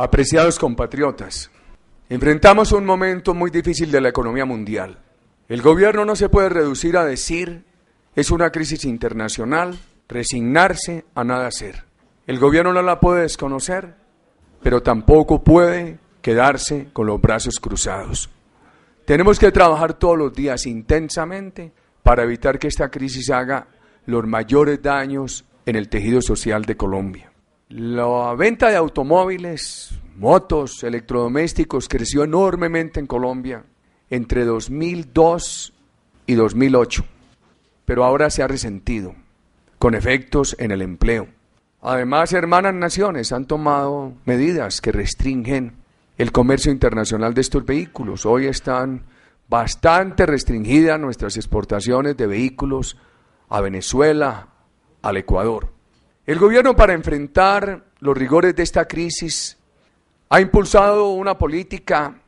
Apreciados compatriotas, enfrentamos un momento muy difícil de la economía mundial. El gobierno no se puede reducir a decir es una crisis internacional, resignarse a nada hacer. El gobierno no la puede desconocer, pero tampoco puede quedarse con los brazos cruzados. Tenemos que trabajar todos los días intensamente para evitar que esta crisis haga los mayores daños en el tejido social de Colombia. La venta de automóviles, motos, electrodomésticos creció enormemente en Colombia entre 2002 y 2008, pero ahora se ha resentido, con efectos en el empleo. Además, hermanas naciones han tomado medidas que restringen el comercio internacional de estos vehículos. Hoy están bastante restringidas nuestras exportaciones de vehículos a Venezuela, al Ecuador. El gobierno para enfrentar los rigores de esta crisis ha impulsado una política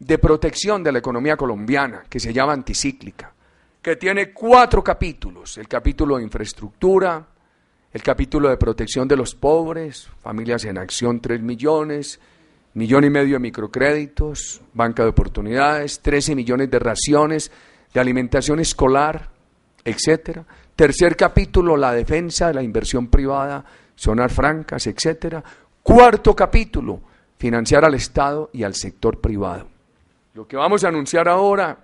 de protección de la economía colombiana que se llama anticíclica, que tiene cuatro capítulos, el capítulo de infraestructura, el capítulo de protección de los pobres, familias en acción 3 millones, millón y medio de microcréditos, banca de oportunidades, 13 millones de raciones de alimentación escolar, etcétera Tercer capítulo, la defensa de la inversión privada, zonas francas, etcétera. Cuarto capítulo, financiar al Estado y al sector privado. Lo que vamos a anunciar ahora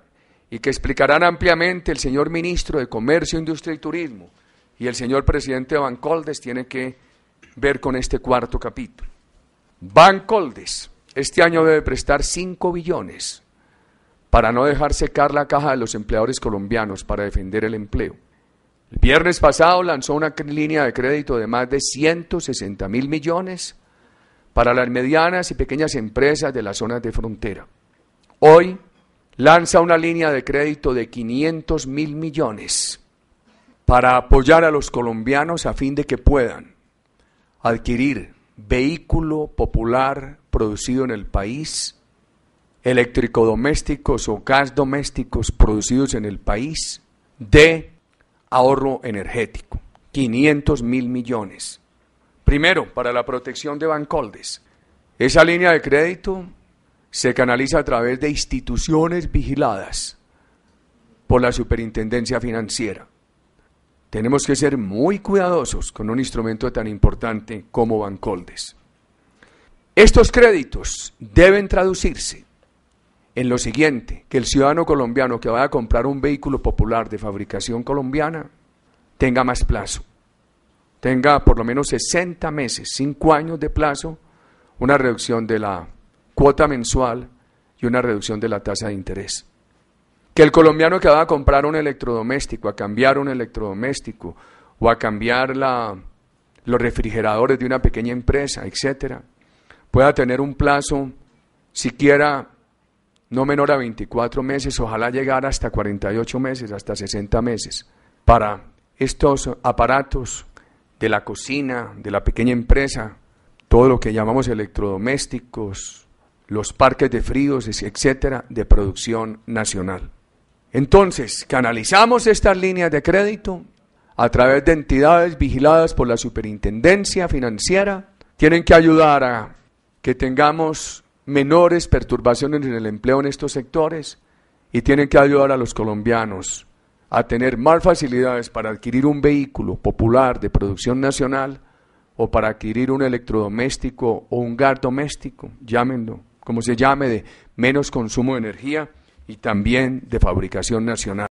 y que explicarán ampliamente el señor ministro de Comercio, Industria y Turismo y el señor presidente Coldes tiene que ver con este cuarto capítulo. Coldes, este año debe prestar 5 billones para no dejar secar la caja de los empleadores colombianos para defender el empleo. El viernes pasado lanzó una línea de crédito de más de 160 mil millones para las medianas y pequeñas empresas de las zonas de frontera. Hoy lanza una línea de crédito de 500 mil millones para apoyar a los colombianos a fin de que puedan adquirir vehículo popular producido en el país, domésticos o gas domésticos producidos en el país, de ahorro energético, 500 mil millones. Primero, para la protección de Bancoldes. Esa línea de crédito se canaliza a través de instituciones vigiladas por la Superintendencia Financiera. Tenemos que ser muy cuidadosos con un instrumento tan importante como Bancoldes. Estos créditos deben traducirse en lo siguiente, que el ciudadano colombiano que vaya a comprar un vehículo popular de fabricación colombiana tenga más plazo, tenga por lo menos 60 meses, 5 años de plazo, una reducción de la cuota mensual y una reducción de la tasa de interés. Que el colombiano que va a comprar un electrodoméstico, a cambiar un electrodoméstico o a cambiar los refrigeradores de una pequeña empresa, etcétera, pueda tener un plazo siquiera no menor a 24 meses, ojalá llegar hasta 48 meses, hasta 60 meses, para estos aparatos de la cocina, de la pequeña empresa, todo lo que llamamos electrodomésticos, los parques de fríos, etcétera, de producción nacional. Entonces, canalizamos estas líneas de crédito a través de entidades vigiladas por la Superintendencia Financiera. Tienen que ayudar a que tengamos menores perturbaciones en el empleo en estos sectores y tienen que ayudar a los colombianos a tener más facilidades para adquirir un vehículo popular de producción nacional o para adquirir un electrodoméstico o un gas doméstico, llámenlo, como se llame, de menos consumo de energía y también de fabricación nacional.